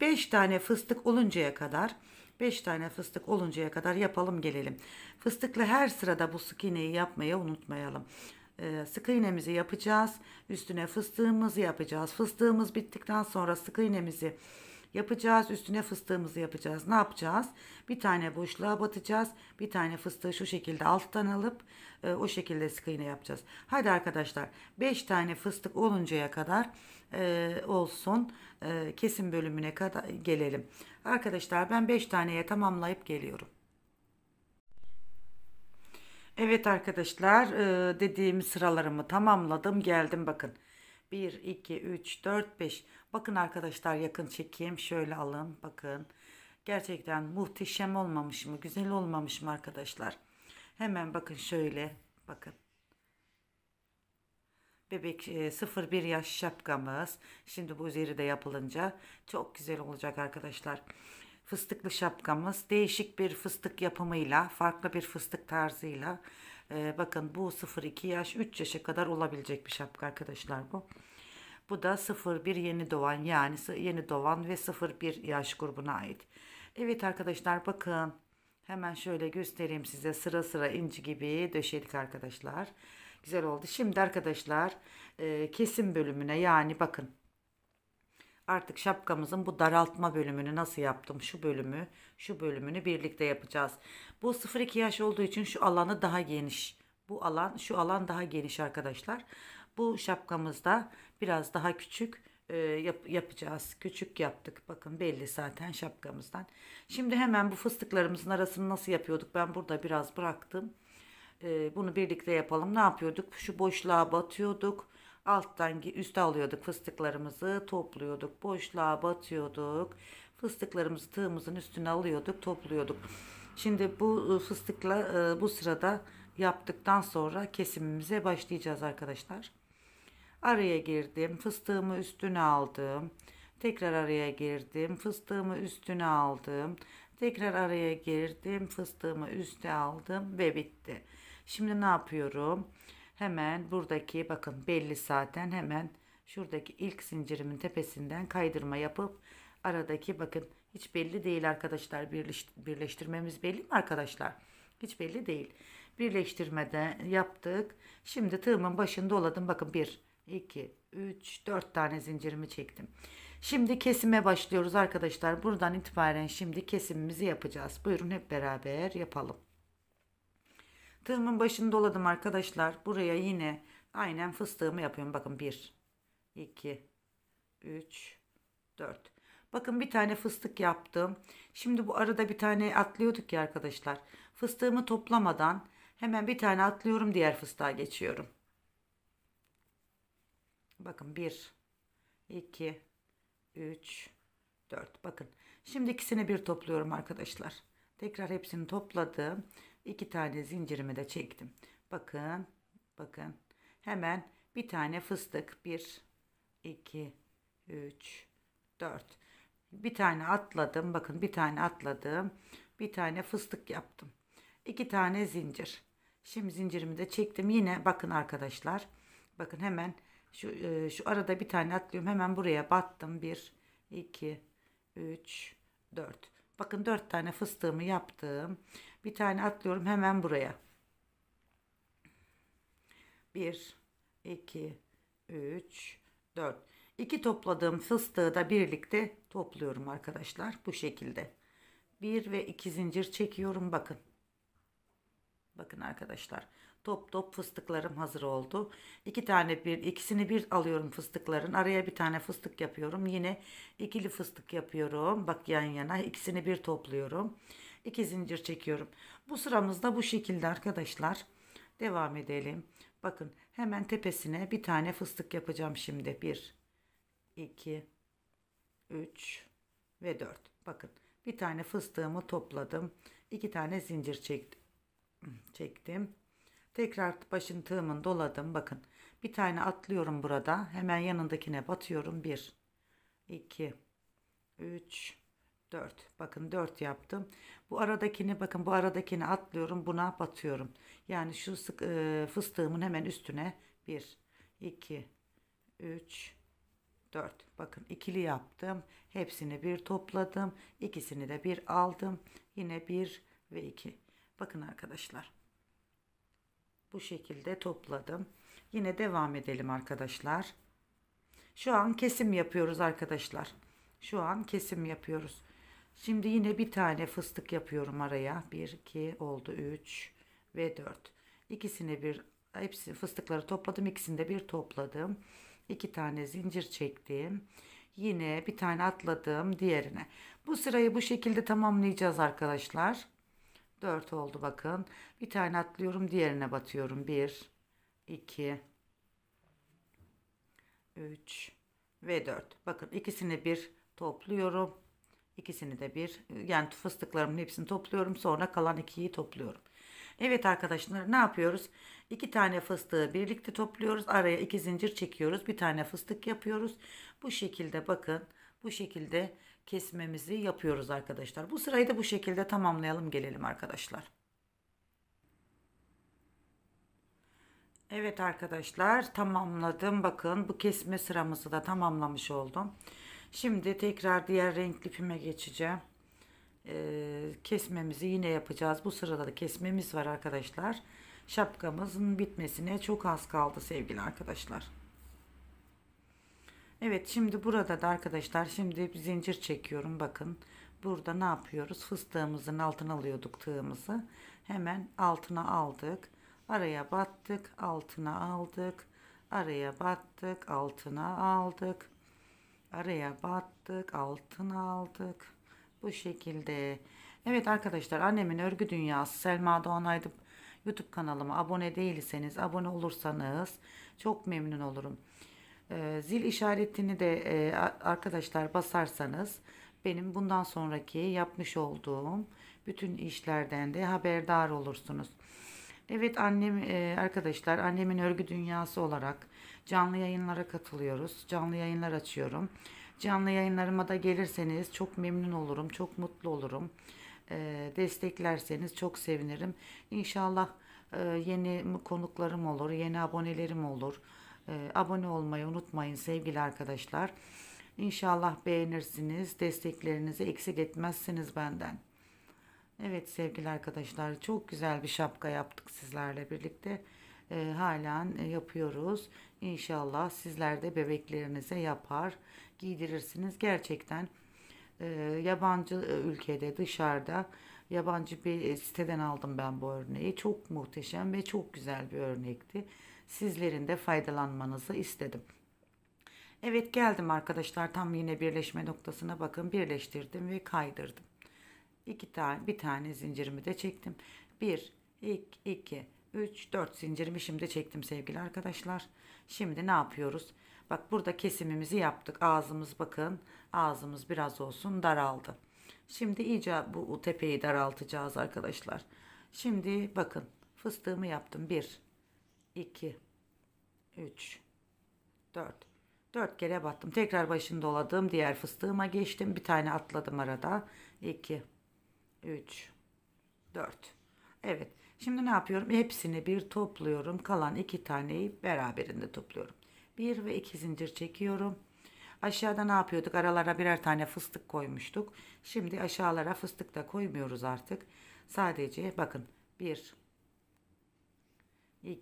5 tane fıstık oluncaya kadar 5 tane fıstık oluncaya kadar yapalım gelelim. Fıstıklı her sırada bu sık iğneyi yapmayı unutmayalım. Ee, sık iğnemizi yapacağız. Üstüne fıstığımızı yapacağız. Fıstığımız bittikten sonra sık iğnemizi yapacağız. Üstüne fıstığımızı yapacağız. Ne yapacağız? Bir tane boşluğa batacağız. Bir tane fıstığı şu şekilde alttan alıp e, o şekilde sık iğne yapacağız. Hadi arkadaşlar 5 tane fıstık oluncaya kadar e, olsun. E, kesim bölümüne kadar gelelim. Arkadaşlar ben 5 taneye tamamlayıp geliyorum. Evet arkadaşlar e, dediğim sıralarımı tamamladım geldim bakın 1 2 3 4 5 Bakın arkadaşlar yakın çekeyim. Şöyle alın. Bakın. Gerçekten muhteşem olmamış mı? Güzel olmamış mı arkadaşlar? Hemen bakın şöyle. Bakın. Bebek e, 0-1 yaş şapkamız. Şimdi bu üzeri de yapılınca çok güzel olacak arkadaşlar. Fıstıklı şapkamız değişik bir fıstık yapımıyla, farklı bir fıstık tarzıyla. E, bakın bu 0-2 yaş 3 yaşa kadar olabilecek bir şapka arkadaşlar bu. Bu da 0-1 yeni doğan yani yeni doğan ve 0-1 yaş grubuna ait. Evet arkadaşlar bakın hemen şöyle göstereyim size sıra sıra inci gibi döşedik arkadaşlar. Güzel oldu. Şimdi arkadaşlar e, kesim bölümüne yani bakın artık şapkamızın bu daraltma bölümünü nasıl yaptım şu bölümü şu bölümünü birlikte yapacağız. Bu 0-2 yaş olduğu için şu alanı daha geniş. Bu alan şu alan daha geniş arkadaşlar. Bu şapkamızda biraz daha küçük e, yap, yapacağız. Küçük yaptık. Bakın belli zaten şapkamızdan. Şimdi hemen bu fıstıklarımızın arasını nasıl yapıyorduk? Ben burada biraz bıraktım. E, bunu birlikte yapalım. Ne yapıyorduk? Şu boşluğa batıyorduk. Alttan üste alıyorduk fıstıklarımızı, topluyorduk, boşluğa batıyorduk. Fıstıklarımızı tığımızın üstüne alıyorduk, topluyorduk. Şimdi bu e, fıstıkla e, bu sırada yaptıktan sonra kesimimize başlayacağız arkadaşlar. Araya girdim. Fıstığımı üstüne aldım. Tekrar araya girdim. Fıstığımı üstüne aldım. Tekrar araya girdim. Fıstığımı üste aldım ve bitti. Şimdi ne yapıyorum? Hemen buradaki bakın belli zaten hemen şuradaki ilk zincirimin tepesinden kaydırma yapıp aradaki bakın hiç belli değil arkadaşlar birleştirmemiz belli mi arkadaşlar? Hiç belli değil. Birleştirmede yaptık. Şimdi tığımın başını doladım. Bakın bir 2, 3, 4 tane zincirimi çektim. Şimdi kesime başlıyoruz arkadaşlar. Buradan itibaren şimdi kesimimizi yapacağız. Buyurun hep beraber yapalım. Tığımın başını doladım arkadaşlar. Buraya yine aynen fıstığımı yapıyorum. Bakın 1, 2, 3, 4. Bakın bir tane fıstık yaptım. Şimdi bu arada bir tane atlıyorduk ya arkadaşlar. Fıstığımı toplamadan hemen bir tane atlıyorum diğer fıstığa geçiyorum. Bakın 1, 2, 3, 4. Bakın şimdi ikisini bir topluyorum arkadaşlar. Tekrar hepsini topladım. 2 tane zincirimi de çektim. Bakın, bakın. Hemen bir tane fıstık. 1, 2, 3, 4. Bir tane atladım. Bakın bir tane atladım. Bir tane fıstık yaptım. 2 tane zincir. Şimdi zincirimi de çektim. Yine bakın arkadaşlar. Bakın hemen şu, e, şu arada bir tane atlıyorum. Hemen buraya battım. 1, 2, 3, 4. Bakın 4 tane fıstığımı yaptım. Bir tane atlıyorum hemen buraya. 1, 2, 3, 4. 2 topladığım fıstığı da birlikte topluyorum arkadaşlar. Bu şekilde. 1 ve 2 zincir çekiyorum. Bakın. Bakın arkadaşlar. Top top fıstıklarım hazır oldu. İki tane bir, ikisini bir alıyorum fıstıkların. Araya bir tane fıstık yapıyorum. Yine ikili fıstık yapıyorum. Bak yan yana ikisini bir topluyorum. İki zincir çekiyorum. Bu sıramızda bu şekilde arkadaşlar. Devam edelim. Bakın hemen tepesine bir tane fıstık yapacağım şimdi. bir iki üç ve dört. Bakın bir tane fıstığımı topladım. İki tane zincir çektim. çektim. Tekrar başın tığımın doladım. Bakın bir tane atlıyorum burada. Hemen yanındakine batıyorum. 1, 2, 3, 4. Bakın 4 yaptım. Bu aradakini bakın bu aradakini atlıyorum. Buna batıyorum. Yani şu sık, e, fıstığımın hemen üstüne 1, 2, 3, 4. Bakın ikili yaptım. Hepsini bir topladım. İkisini de bir aldım. Yine 1 ve 2. Bakın arkadaşlar bu şekilde topladım. Yine devam edelim arkadaşlar. Şu an kesim yapıyoruz arkadaşlar. Şu an kesim yapıyoruz. Şimdi yine bir tane fıstık yapıyorum araya. 1, 2 oldu 3 ve 4. İkisini bir hepsi fıstıkları topladım. İkisini bir topladım. 2 tane zincir çektim. Yine bir tane atladım diğerine. Bu sırayı bu şekilde tamamlayacağız arkadaşlar. 4 oldu bakın. Bir tane atlıyorum diğerine batıyorum. 1, 2, 3 ve 4. Bakın ikisini bir topluyorum. İkisini de bir yani fıstıklarımın hepsini topluyorum. Sonra kalan ikiyi topluyorum. Evet arkadaşlar ne yapıyoruz? İki tane fıstığı birlikte topluyoruz. Araya iki zincir çekiyoruz. Bir tane fıstık yapıyoruz. Bu şekilde bakın. Bu şekilde kesmemizi yapıyoruz arkadaşlar. Bu sırayı da bu şekilde tamamlayalım gelelim arkadaşlar. Evet arkadaşlar tamamladım. Bakın bu kesme sıramızı da tamamlamış oldum. Şimdi tekrar diğer renkli pime geçeceğim. Ee, kesmemizi yine yapacağız. Bu sırada da kesmemiz var arkadaşlar. Şapkamızın bitmesine çok az kaldı sevgili arkadaşlar. Evet şimdi burada da arkadaşlar şimdi zincir çekiyorum bakın. Burada ne yapıyoruz? Fıstığımızın altına alıyorduk tığımızı. Hemen altına aldık. Araya battık. Altına aldık. Araya battık. Altına aldık. Araya battık. Altına aldık. Bu şekilde. Evet arkadaşlar annemin örgü dünyası Selma Doğan YouTube kanalıma abone değilseniz abone olursanız çok memnun olurum. Ee, zil işaretini de e, arkadaşlar basarsanız benim bundan sonraki yapmış olduğum bütün işlerden de haberdar olursunuz. Evet annem e, arkadaşlar annemin örgü dünyası olarak canlı yayınlara katılıyoruz. Canlı yayınlar açıyorum. Canlı yayınlarıma da gelirseniz çok memnun olurum. Çok mutlu olurum. Ee, desteklerseniz çok sevinirim. İnşallah e, yeni konuklarım olur. Yeni abonelerim olur. E, abone olmayı unutmayın sevgili arkadaşlar. İnşallah beğenirsiniz. Desteklerinizi eksik etmezsiniz benden. Evet sevgili arkadaşlar çok güzel bir şapka yaptık sizlerle birlikte. E, halen yapıyoruz. İnşallah sizler de bebeklerinize yapar, giydirirsiniz. Gerçekten e, yabancı ülkede, dışarıda yabancı bir siteden aldım ben bu örneği. Çok muhteşem ve çok güzel bir örnekti sizlerin de faydalanmanızı istedim. Evet geldim arkadaşlar tam yine birleşme noktasına bakın birleştirdim ve kaydırdım. İki tane bir tane zincirimi de çektim. 1 2 3 4 zincirimi şimdi çektim sevgili arkadaşlar. Şimdi ne yapıyoruz? Bak burada kesimimizi yaptık. Ağzımız bakın ağzımız biraz olsun daraldı. Şimdi iyice bu tepeyi daraltacağız arkadaşlar. Şimdi bakın fıstığımı yaptım. 1 2 3 4 4 kere battım. Tekrar başını doladım. Diğer fıstığıma geçtim. Bir tane atladım arada. 2 3 4 Evet. Şimdi ne yapıyorum? Hepsini bir topluyorum. Kalan iki taneyi beraberinde topluyorum. 1 ve 2 zincir çekiyorum. Aşağıda ne yapıyorduk? Aralara birer tane fıstık koymuştuk. Şimdi aşağılara fıstık da koymuyoruz artık. Sadece bakın 1 2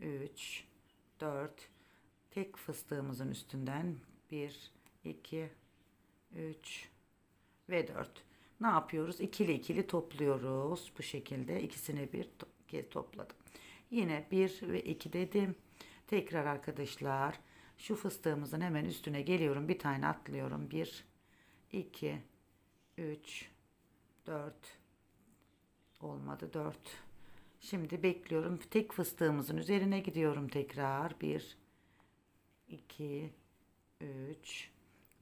3 4 tek fıstığımızın üstünden 1 2 3 ve 4 ne yapıyoruz ikili ikili topluyoruz bu şekilde ikisini bir to topladım yine 1 ve 2 dedim tekrar arkadaşlar şu fıstığımızın hemen üstüne geliyorum bir tane atlıyorum 1 2 3 4 olmadı 4 Şimdi bekliyorum. Tek fıstığımızın üzerine gidiyorum tekrar. 1, 2, 3,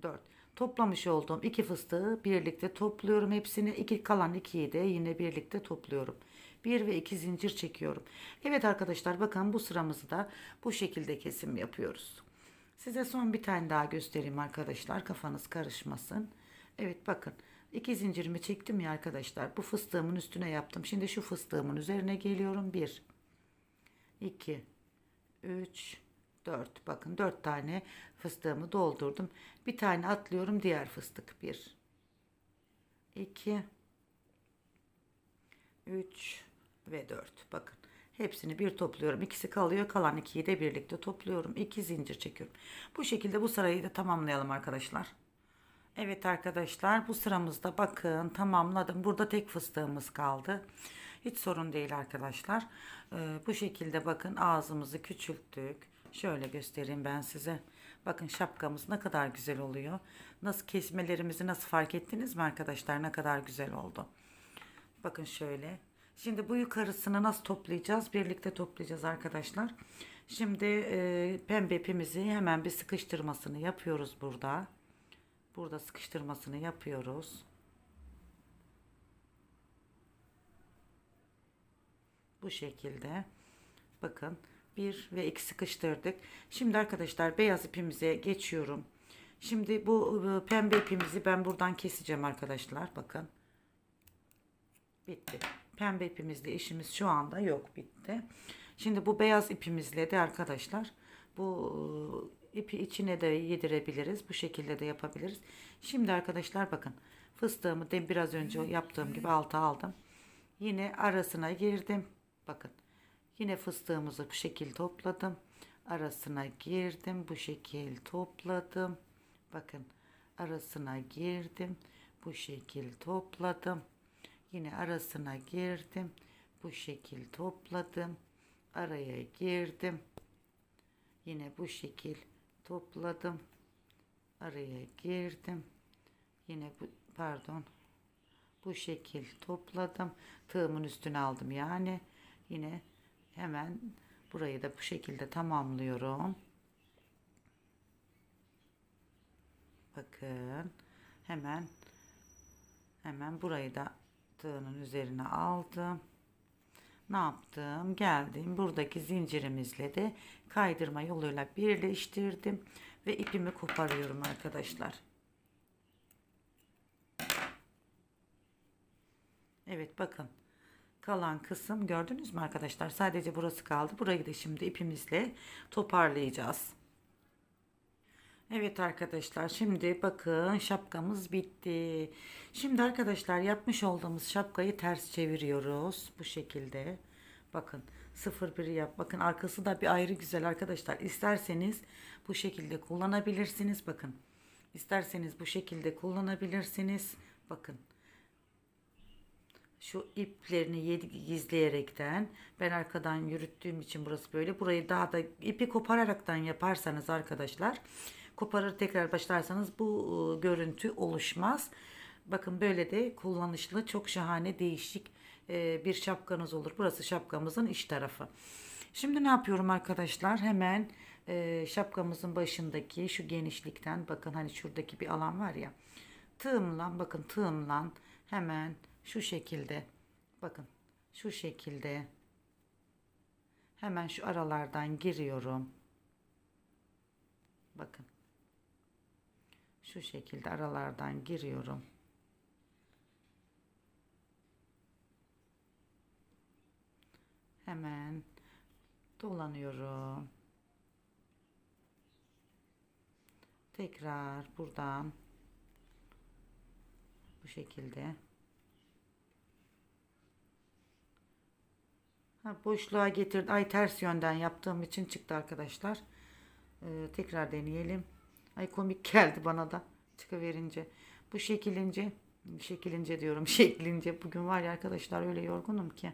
4. Toplamış olduğum iki fıstığı birlikte topluyorum hepsini. İki kalan ikiyi de yine birlikte topluyorum. 1 ve 2 zincir çekiyorum. Evet arkadaşlar bakın bu sıramızı da bu şekilde kesim yapıyoruz. Size son bir tane daha göstereyim arkadaşlar. Kafanız karışmasın. Evet bakın. İki zincirimi çektim ya arkadaşlar. Bu fıstığımın üstüne yaptım. Şimdi şu fıstığımın üzerine geliyorum. 1 2 3 4 bakın 4 tane fıstığımı doldurdum. Bir tane atlıyorum diğer fıstık 1 2 3 ve 4 bakın hepsini bir topluyorum İkisi kalıyor kalan ikiyi de birlikte topluyorum 2 zincir çekiyorum bu şekilde bu sarayı da tamamlayalım arkadaşlar Evet arkadaşlar bu sıramızda bakın tamamladım. Burada tek fıstığımız kaldı. Hiç sorun değil arkadaşlar. Ee, bu şekilde bakın ağzımızı küçülttük. Şöyle göstereyim ben size. Bakın şapkamız ne kadar güzel oluyor. Nasıl kesmelerimizi nasıl fark ettiniz mi arkadaşlar? Ne kadar güzel oldu. Bakın şöyle. Şimdi bu yukarısını nasıl toplayacağız? Birlikte toplayacağız arkadaşlar. Şimdi e, pembe ipimizi hemen bir sıkıştırmasını yapıyoruz burada burada sıkıştırmasını yapıyoruz. Bu şekilde. Bakın 1 ve 2 sıkıştırdık. Şimdi arkadaşlar beyaz ipimize geçiyorum. Şimdi bu e, pembe ipimizi ben buradan keseceğim arkadaşlar. Bakın. Bitti. Pembe ipimizle işimiz şu anda yok bitti. Şimdi bu beyaz ipimizle de arkadaşlar bu e, ipi içine de yedirebiliriz. Bu şekilde de yapabiliriz. Şimdi arkadaşlar bakın fıstığımı de biraz önce yaptığım gibi alta aldım. Yine arasına girdim. Bakın yine fıstığımızı bu şekilde topladım. Arasına girdim. Bu şekil topladım. Bakın arasına girdim. Bu şekil topladım. Yine arasına girdim. Bu şekil topladım. Araya girdim. Yine bu şekil topladım. Araya girdim. Yine bu pardon. Bu şekil topladım. Tığımın üstüne aldım yani. Yine hemen burayı da bu şekilde tamamlıyorum. Bakın hemen hemen burayı da tığının üzerine aldım ne yaptım? Geldim buradaki zincirimizle de kaydırma yoluyla birleştirdim ve ipimi koparıyorum arkadaşlar. Evet bakın kalan kısım gördünüz mü arkadaşlar? Sadece burası kaldı. Burayı da şimdi ipimizle toparlayacağız. Evet arkadaşlar şimdi bakın şapkamız bitti. Şimdi arkadaşlar yapmış olduğumuz şapkayı ters çeviriyoruz. Bu şekilde. Bakın 01 yap. Bakın arkası da bir ayrı güzel arkadaşlar. İsterseniz bu şekilde kullanabilirsiniz. Bakın. İsterseniz bu şekilde kullanabilirsiniz. Bakın. Şu iplerini gizleyerekten ben arkadan yürüttüğüm için burası böyle. Burayı daha da ipi kopararaktan yaparsanız arkadaşlar koparır tekrar başlarsanız bu e, görüntü oluşmaz. Bakın böyle de kullanışlı çok şahane değişik e, bir şapkanız olur. Burası şapkamızın iç tarafı. Şimdi ne yapıyorum arkadaşlar? Hemen e, şapkamızın başındaki şu genişlikten bakın hani şuradaki bir alan var ya. Tığımla bakın tığımla hemen şu şekilde bakın şu şekilde hemen şu aralardan giriyorum. Bakın şu şekilde aralardan giriyorum. Hemen dolanıyorum. Tekrar buradan bu şekilde ha, boşluğa getirdi ay ters yönden yaptığım için çıktı arkadaşlar ee, tekrar deneyelim Ay komik geldi bana da çıkıverince. Bu şekilince, şekilince diyorum şeklince. Bugün var ya arkadaşlar öyle yorgunum ki.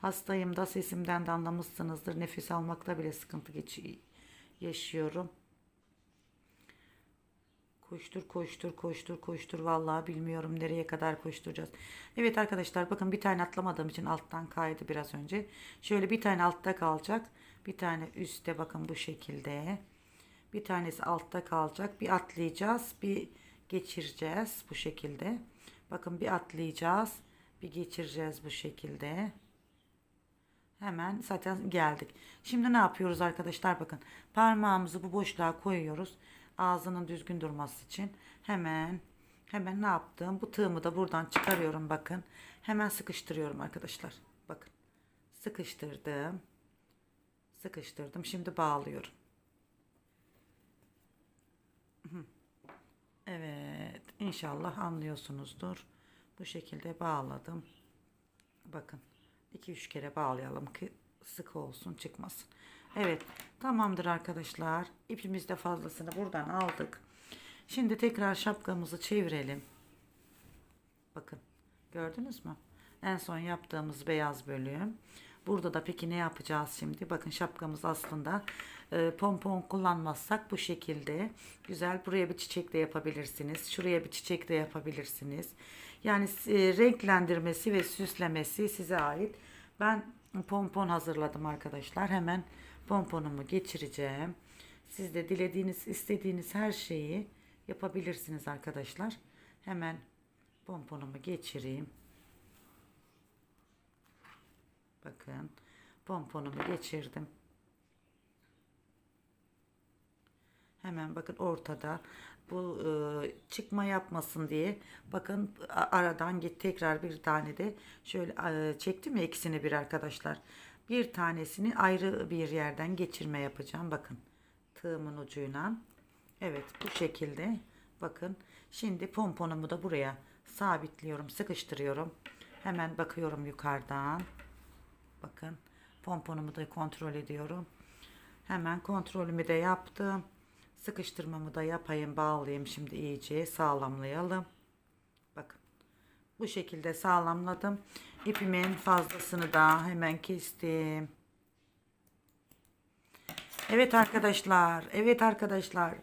Hastayım da sesimden de anlamışsınızdır. Nefes almakta bile sıkıntı geç yaşıyorum. Koştur koştur koştur koştur vallahi bilmiyorum nereye kadar koşturacağız. Evet arkadaşlar bakın bir tane atlamadığım için alttan kaydı biraz önce. Şöyle bir tane altta kalacak. Bir tane üstte bakın bu şekilde. Bir tanesi altta kalacak. Bir atlayacağız. Bir geçireceğiz bu şekilde. Bakın bir atlayacağız. Bir geçireceğiz bu şekilde. Hemen zaten geldik. Şimdi ne yapıyoruz arkadaşlar bakın. Parmağımızı bu boşluğa koyuyoruz. Ağzının düzgün durması için. Hemen hemen ne yaptım? Bu tığımı da buradan çıkarıyorum bakın. Hemen sıkıştırıyorum arkadaşlar. Bakın. Sıkıştırdım. Sıkıştırdım. Şimdi bağlıyorum. Evet inşallah anlıyorsunuzdur. Bu şekilde bağladım. Bakın 2-3 kere bağlayalım ki sıkı olsun çıkmasın. Evet tamamdır arkadaşlar. İpimizde fazlasını buradan aldık. Şimdi tekrar şapkamızı çevirelim. Bakın gördünüz mü? En son yaptığımız beyaz bölüm. Burada da peki ne yapacağız şimdi? Bakın şapkamız aslında e, pompon kullanmazsak bu şekilde güzel. Buraya bir çiçek de yapabilirsiniz. Şuraya bir çiçek de yapabilirsiniz. Yani e, renklendirmesi ve süslemesi size ait. Ben pompon hazırladım arkadaşlar. Hemen pomponumu geçireceğim. Siz de dilediğiniz, istediğiniz her şeyi yapabilirsiniz arkadaşlar. Hemen pomponumu geçireyim. Bakın pomponumu geçirdim. Hemen bakın ortada bu e, çıkma yapmasın diye bakın aradan git tekrar bir tane de şöyle e, çektim ya ikisini bir arkadaşlar. Bir tanesini ayrı bir yerden geçirme yapacağım bakın tığımın ucuyla. Evet bu şekilde bakın şimdi pomponumu da buraya sabitliyorum sıkıştırıyorum. Hemen bakıyorum yukarıdan. Bakın pomponumu da kontrol ediyorum. Hemen kontrolümü de yaptım. Sıkıştırmamı da yapayım bağlayayım şimdi iyice sağlamlayalım. Bakın bu şekilde sağlamladım. İpimin fazlasını da hemen kestim. Evet arkadaşlar evet arkadaşlar.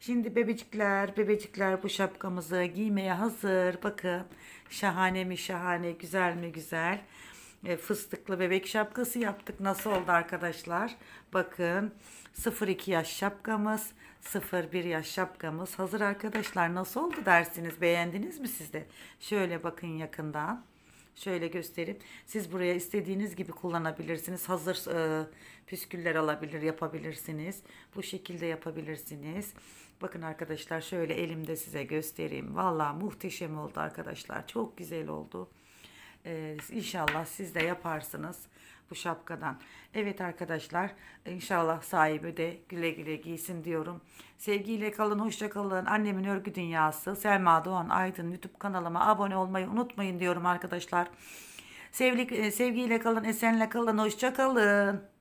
Şimdi bebecikler, bebecikler bu şapkamızı giymeye hazır. Bakın şahane mi şahane, güzel mi güzel. E, fıstıklı bebek şapkası yaptık. Nasıl oldu arkadaşlar? Bakın 0-2 yaş şapkamız, 0-1 yaş şapkamız hazır arkadaşlar. Nasıl oldu dersiniz? Beğendiniz mi siz de? Şöyle bakın yakından. Şöyle gösterip siz buraya istediğiniz gibi kullanabilirsiniz. Hazır e, püsküller alabilir yapabilirsiniz. Bu şekilde yapabilirsiniz. Bakın arkadaşlar şöyle elimde size göstereyim. Valla muhteşem oldu arkadaşlar. Çok güzel oldu. Ee, inşallah siz de yaparsınız bu şapkadan. Evet arkadaşlar inşallah sahibi de güle güle giysin diyorum. Sevgiyle kalın, hoşça kalın. Annemin Örgü Dünyası Selma Doğan Aydın YouTube kanalıma abone olmayı unutmayın diyorum arkadaşlar. Sevgi, e, sevgiyle kalın, esenle kalın, hoşça kalın.